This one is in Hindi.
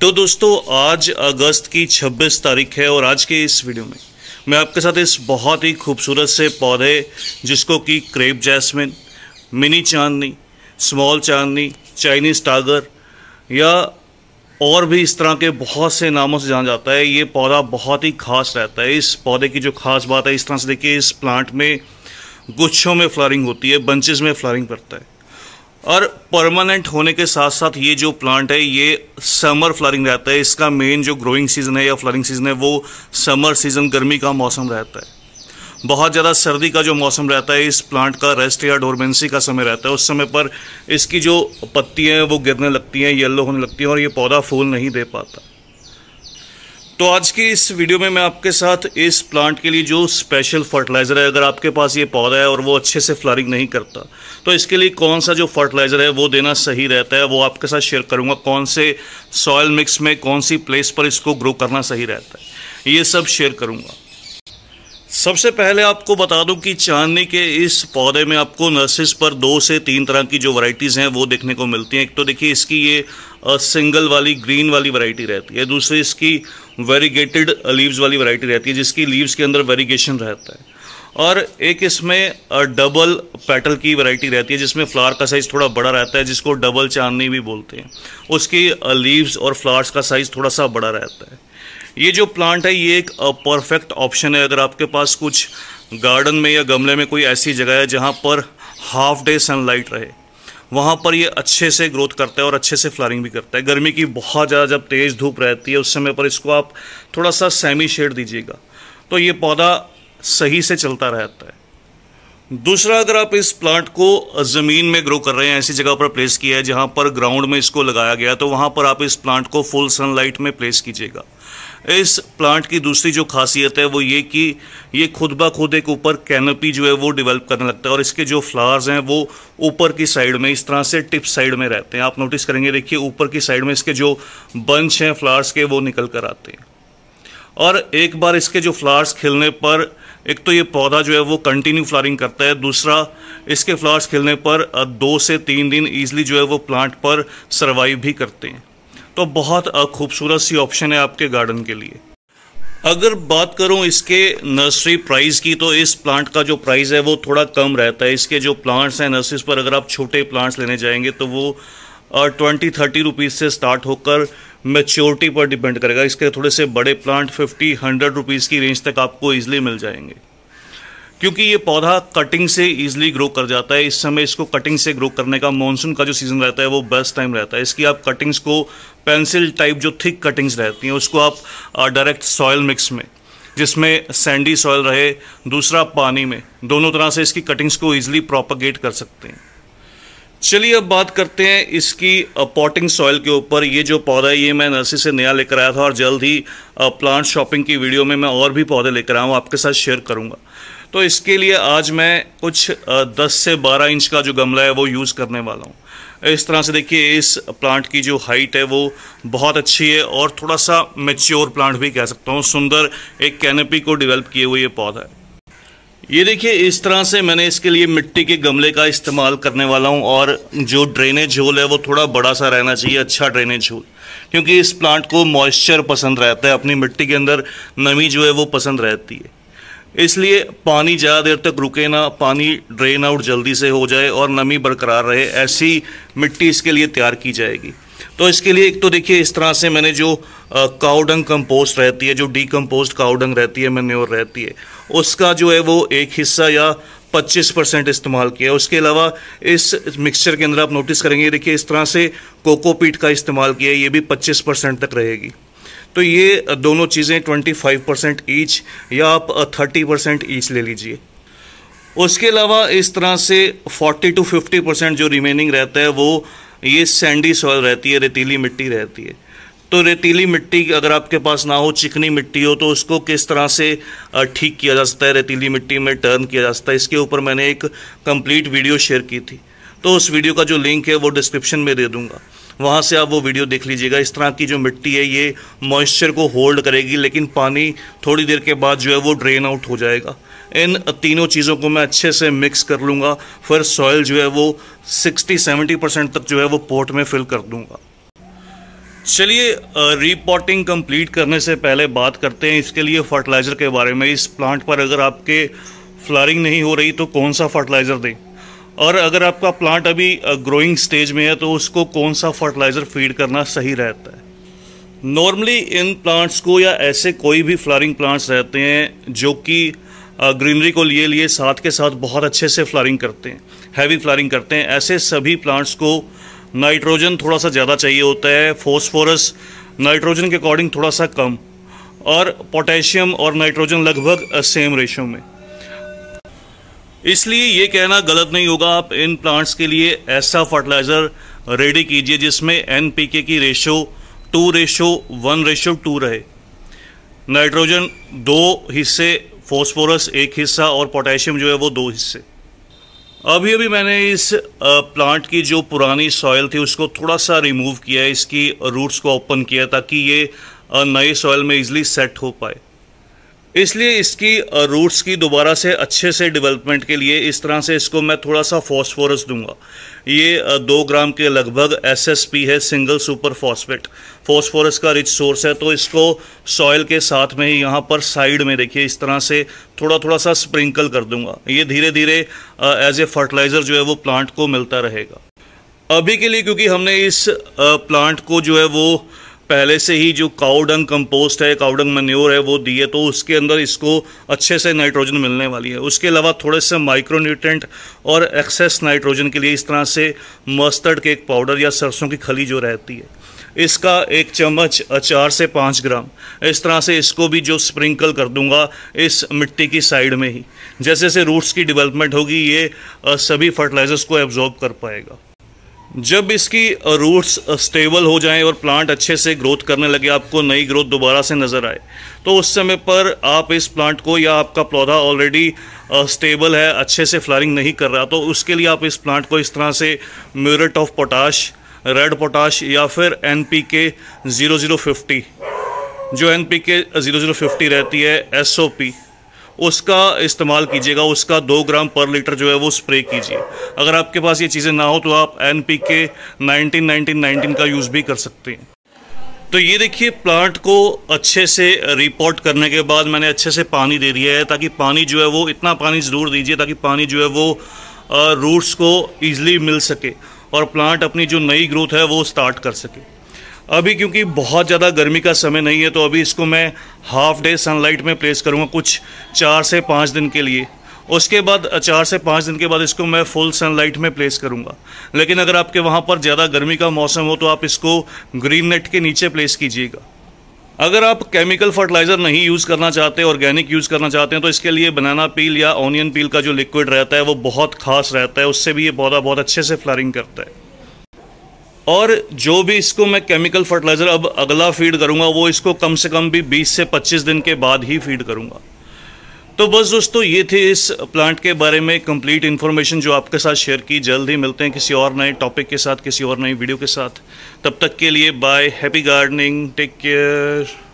तो दोस्तों आज अगस्त की 26 तारीख है और आज के इस वीडियो में मैं आपके साथ इस बहुत ही खूबसूरत से पौधे जिसको कि क्रेप जैस्मिन मिनी चांदनी स्मॉल चांदनी चाइनीज़ टागर या और भी इस तरह के बहुत से नामों से जाना जाता है ये पौधा बहुत ही खास रहता है इस पौधे की जो खास बात है इस तरह से देखिए इस प्लांट में गुच्छों में फ्लारिंग होती है बंचेज़ में फ्लारिंग करता है और परमानेंट होने के साथ साथ ये जो प्लांट है ये समर फ्लॉरिंग रहता है इसका मेन जो ग्रोइंग सीज़न है या फ्लॉरिंग सीज़न है वो समर सीज़न गर्मी का मौसम रहता है बहुत ज़्यादा सर्दी का जो मौसम रहता है इस प्लांट का रेस्ट या डोरमेंसी का समय रहता है उस समय पर इसकी जो पत्तियाँ हैं वो गिरने लगती हैं येल्लो होने लगती हैं और ये पौधा फूल नहीं दे पाता तो आज की इस वीडियो में मैं आपके साथ इस प्लांट के लिए जो स्पेशल फर्टिलाइज़र है अगर आपके पास ये पौधा है और वो अच्छे से फ्लारिंग नहीं करता तो इसके लिए कौन सा जो फर्टिलाइज़र है वो देना सही रहता है वो आपके साथ शेयर करूँगा कौन से सॉयल मिक्स में कौन सी प्लेस पर इसको ग्रो करना सही रहता है ये सब शेयर करूँगा सबसे पहले आपको बता दूं कि चांदनी के इस पौधे में आपको नर्सिस पर दो से तीन तरह की जो वैरायटीज़ हैं वो देखने को मिलती हैं एक तो देखिए इसकी ये सिंगल वाली ग्रीन वाली वैरायटी रहती है दूसरी इसकी वेरीगेटेड लीव्स वाली वैरायटी रहती है जिसकी लीव्स के अंदर वेरीगेशन रहता है और एक इसमें डबल पेटल की वैरायटी रहती है जिसमें फ्लावर का साइज़ थोड़ा बड़ा रहता है जिसको डबल चांदनी भी बोलते हैं उसकी लीव्स और फ्लावर्स का साइज़ थोड़ा सा बड़ा रहता है ये जो प्लांट है ये एक परफेक्ट ऑप्शन है अगर आपके पास कुछ गार्डन में या गमले में कोई ऐसी जगह है जहाँ पर हाफ डे सनलाइट रहे वहाँ पर ये अच्छे से ग्रोथ करता है और अच्छे से फ्लारिंग भी करता है गर्मी की बहुत ज़्यादा जब तेज़ धूप रहती है उस समय पर इसको आप थोड़ा सा सेमी शेड दीजिएगा तो ये पौधा सही से चलता रहता है दूसरा अगर आप इस प्लांट को ज़मीन में ग्रो कर रहे हैं ऐसी जगह पर प्लेस किया है जहाँ पर ग्राउंड में इसको लगाया गया तो वहाँ पर आप इस प्लांट को फुल सनलाइट में प्लेस कीजिएगा इस प्लांट की दूसरी जो खासियत है वो ये कि ये खुद ब खुद एक ऊपर कैनोपी जो है वो डेवलप करने लगता है और इसके जो फ्लावर्स हैं वो ऊपर की साइड में इस तरह से टिप साइड में रहते हैं आप नोटिस करेंगे देखिए ऊपर की साइड में इसके जो बंच हैं फ्लावर्स के वो निकल कर आते हैं और एक बार इसके जो फ्लावर्स खिलने पर एक तो ये पौधा जो है वो कंटिन्यू फ्लारिंग करता है दूसरा इसके फ्लावर्स खिलने पर दो से तीन दिन ईजिली जो है वो प्लांट पर सर्वाइव भी करते हैं तो बहुत खूबसूरत सी ऑप्शन है आपके गार्डन के लिए अगर बात करूं इसके नर्सरी प्राइस की तो इस प्लांट का जो प्राइस है वो थोड़ा कम रहता है इसके जो प्लांट्स हैं नर्सरीज पर अगर आप छोटे प्लांट्स लेने जाएंगे तो वो ट्वेंटी थर्टी रुपीज़ से स्टार्ट होकर मेच्योरिटी पर डिपेंड करेगा इसके थोड़े से बड़े प्लांट फिफ्टी हंड्रेड रुपीज़ की रेंज तक आपको ईजिली मिल जाएंगे क्योंकि ये पौधा कटिंग से इजिली ग्रो कर जाता है इस समय इसको कटिंग से ग्रो करने का मानसून का जो सीज़न रहता है वो बेस्ट टाइम रहता है इसकी आप कटिंग्स को पेंसिल टाइप जो थिक कटिंग्स रहती हैं उसको आप डायरेक्ट सॉयल मिक्स में जिसमें सैंडी सॉयल रहे दूसरा पानी में दोनों तरह से इसकी कटिंग्स को ईजिली प्रोपागेट कर सकते हैं चलिए अब बात करते हैं इसकी पॉटिंग सॉयल के ऊपर ये जो पौधा है ये मैं नर्सरी से नया लेकर आया था और जल्द ही प्लांट शॉपिंग की वीडियो में मैं और भी पौधे लेकर आया हूँ आपके साथ शेयर करूँगा तो इसके लिए आज मैं कुछ दस से बारह इंच का जो गमला है वो यूज़ करने वाला हूँ इस तरह से देखिए इस प्लांट की जो हाइट है वो बहुत अच्छी है और थोड़ा सा मेच्योर प्लांट भी कह सकता हूँ सुंदर एक कैनपी को डेवलप किए हुए ये पौधा है ये देखिए इस तरह से मैंने इसके लिए मिट्टी के गमले का इस्तेमाल करने वाला हूँ और जो ड्रेनेज होल है वो थोड़ा बड़ा सा रहना चाहिए अच्छा ड्रेनेज होल क्योंकि इस प्लांट को मॉइस्चर पसंद रहता है अपनी मिट्टी के अंदर नमी जो है वो पसंद रहती है इसलिए पानी ज़्यादा देर तक रुके ना पानी ड्रेन आउट जल्दी से हो जाए और नमी बरकरार रहे ऐसी मिट्टी इसके लिए तैयार की जाएगी तो इसके लिए एक तो देखिए इस तरह से मैंने जो काउडंग कंपोस्ट रहती है जो डीकम्पोस्ट काउडंग रहती है मेन्योर रहती है उसका जो है वो एक हिस्सा या 25 परसेंट इस्तेमाल किया उसके अलावा इस मिक्सचर के अंदर आप नोटिस करेंगे देखिए इस तरह से कोकोपीट का इस्तेमाल किया ये भी 25 परसेंट तक रहेगी तो ये दोनों चीज़ें 25 परसेंट ईच या आप 30 परसेंट ईच ले लीजिए उसके अलावा इस तरह से 40 टू 50 परसेंट जो रिमेनिंग रहता है वो ये सैंडी सॉइल रहती है रेतीली मिट्टी रहती है तो रेतीली मिट्टी अगर आपके पास ना हो चिकनी मिट्टी हो तो उसको किस तरह से ठीक किया जा सकता है रेतीली मिट्टी में टर्न किया जा सकता है इसके ऊपर मैंने एक कंप्लीट वीडियो शेयर की थी तो उस वीडियो का जो लिंक है वो डिस्क्रिप्शन में दे दूंगा वहाँ से आप वो वीडियो देख लीजिएगा इस तरह की जो मिट्टी है ये मॉइस्चर को होल्ड करेगी लेकिन पानी थोड़ी देर के बाद जो है वो ड्रेन आउट हो जाएगा इन तीनों चीज़ों को मैं अच्छे से मिक्स कर लूँगा फिर सॉयल जो है वो 60-70 परसेंट तक जो है वो पोर्ट में फिल कर दूँगा चलिए रीपॉटिंग कंप्लीट करने से पहले बात करते हैं इसके लिए फर्टिलाइज़र के बारे में इस प्लांट पर अगर आपके फ्लारिंग नहीं हो रही तो कौन सा फर्टिलाइज़र दें और अगर आपका प्लांट अभी ग्रोइंग स्टेज में है तो उसको कौन सा फर्टिलाइज़र फीड करना सही रहता है नॉर्मली इन प्लांट्स को या ऐसे कोई भी फ्लारिंग प्लांट्स रहते हैं जो कि ग्रीनरी को लिए लिए साथ के साथ बहुत अच्छे से फ्लारिंग करते हैं हैवी फ्लारिंग करते हैं ऐसे सभी प्लांट्स को नाइट्रोजन थोड़ा सा ज़्यादा चाहिए होता है फोस्फोरस नाइट्रोजन के अकॉर्डिंग थोड़ा सा कम और पोटेशियम और नाइट्रोजन लगभग सेम रेशो में इसलिए ये कहना गलत नहीं होगा आप इन प्लांट्स के लिए ऐसा फर्टिलाइज़र रेडी कीजिए जिसमें एन की ratio two ratio one ratio two रहे नाइट्रोजन दो हिस्से फॉस्फोरस एक हिस्सा और पोटेशियम जो है वो दो हिस्से अभी अभी मैंने इस प्लांट की जो पुरानी सॉयल थी उसको थोड़ा सा रिमूव किया है इसकी रूट्स को ओपन किया ताकि ये नए सॉयल में इजली सेट हो पाए इसलिए इसकी रूट्स की दोबारा से अच्छे से डेवलपमेंट के लिए इस तरह से इसको मैं थोड़ा सा फॉस्फोरस दूंगा ये दो ग्राम के लगभग एसएसपी है सिंगल सुपर फॉस्फेट फॉस्फोरस का रिच सोर्स है तो इसको सॉयल के साथ में ही यहाँ पर साइड में देखिए इस तरह से थोड़ा थोड़ा सा स्प्रिंकल कर दूंगा ये धीरे धीरे एज ए फर्टिलाइज़र जो है वो प्लांट को मिलता रहेगा अभी के लिए क्योंकि हमने इस प्लांट को जो है वो पहले से ही जो काउडंग कंपोस्ट है काउडंग मन्योर है वो दिए तो उसके अंदर इसको अच्छे से नाइट्रोजन मिलने वाली है उसके अलावा थोड़े से माइक्रोन्यूट्रेंट और एक्सेस नाइट्रोजन के लिए इस तरह से मस्टर्ड केक पाउडर या सरसों की खली जो रहती है इसका एक चम्मच चार से पाँच ग्राम इस तरह से इसको भी जो स्प्रिंकल कर दूंगा इस मिट्टी की साइड में ही जैसे जैसे रूट्स की डेवलपमेंट होगी ये सभी फर्टिलाइजर्स को एब्जॉर्ब कर पाएगा जब इसकी रूट्स स्टेबल हो जाएं और प्लांट अच्छे से ग्रोथ करने लगे आपको नई ग्रोथ दोबारा से नज़र आए तो उस समय पर आप इस प्लांट को या आपका पौधा ऑलरेडी स्टेबल है अच्छे से फ्लारिंग नहीं कर रहा तो उसके लिए आप इस प्लांट को इस तरह से muriate of potash red potash या फिर N P K zero zero fifty जो N P K zero zero fifty रहती है एस ओ पी उसका इस्तेमाल कीजिएगा उसका दो ग्राम पर लीटर जो है वो स्प्रे कीजिए अगर आपके पास ये चीज़ें ना हो तो आप N P K nineteen nineteen nineteen का यूज़ भी कर सकते हैं तो ये देखिए प्लांट को अच्छे से रिपोर्ट करने के बाद मैंने अच्छे से पानी दे दिया है ताकि पानी जो है वो इतना पानी ज़रूर दीजिए ताकि पानी जो है वो रूट्स को ईजिली मिल सके और प्लांट अपनी जो नई ग्रोथ है वो स्टार्ट कर सके अभी क्योंकि बहुत ज़्यादा गर्मी का समय नहीं है तो अभी इसको मैं हाफ डे सनलाइट में प्लेस करूँगा कुछ चार से पाँच दिन के लिए उसके बाद चार से पाँच दिन के बाद इसको मैं फुल सनलाइट में प्लेस करूँगा लेकिन अगर आपके वहाँ पर ज़्यादा गर्मी का मौसम हो तो आप इसको ग्रीन नेट के नीचे प्लेस कीजिएगा अगर आप केमिकल फर्टिलाइज़र नहीं यूज़ करना चाहते ऑर्गेनिक यूज़ करना चाहते हैं तो इसके लिए बनाना पील या ऑनियन पील का जो लिक्विड रहता है वो बहुत खास रहता है उससे भी ये पौधा बहुत अच्छे से फ्लारिंग करता है और जो भी इसको मैं केमिकल फर्टिलाइज़र अब अगला फीड करूँगा वो इसको कम से कम भी 20 से 25 दिन के बाद ही फीड करूँगा तो बस दोस्तों ये थी इस प्लांट के बारे में कंप्लीट इन्फॉर्मेशन जो आपके साथ शेयर की जल्द ही मिलते हैं किसी और नए टॉपिक के साथ किसी और नई वीडियो के साथ तब तक के लिए bye happy gardening take care